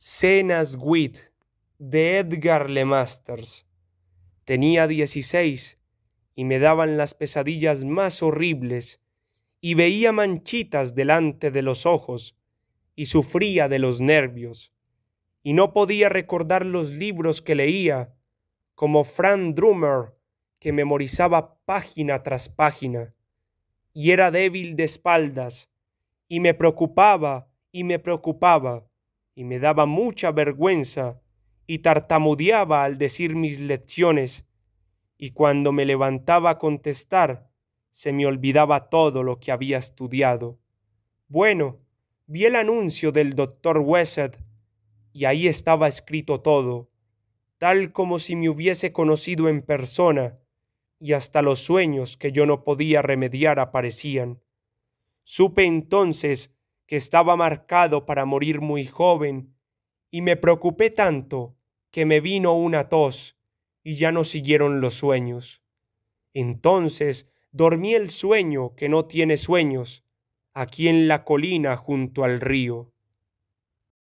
Cenas Wit de Edgar Lemasters. Tenía dieciséis y me daban las pesadillas más horribles y veía manchitas delante de los ojos y sufría de los nervios y no podía recordar los libros que leía como Frank Drummer que memorizaba página tras página y era débil de espaldas y me preocupaba y me preocupaba y me daba mucha vergüenza y tartamudeaba al decir mis lecciones, y cuando me levantaba a contestar, se me olvidaba todo lo que había estudiado. Bueno, vi el anuncio del doctor Wesset, y ahí estaba escrito todo, tal como si me hubiese conocido en persona, y hasta los sueños que yo no podía remediar aparecían. Supe entonces que estaba marcado para morir muy joven, y me preocupé tanto que me vino una tos y ya no siguieron los sueños. Entonces dormí el sueño que no tiene sueños, aquí en la colina junto al río.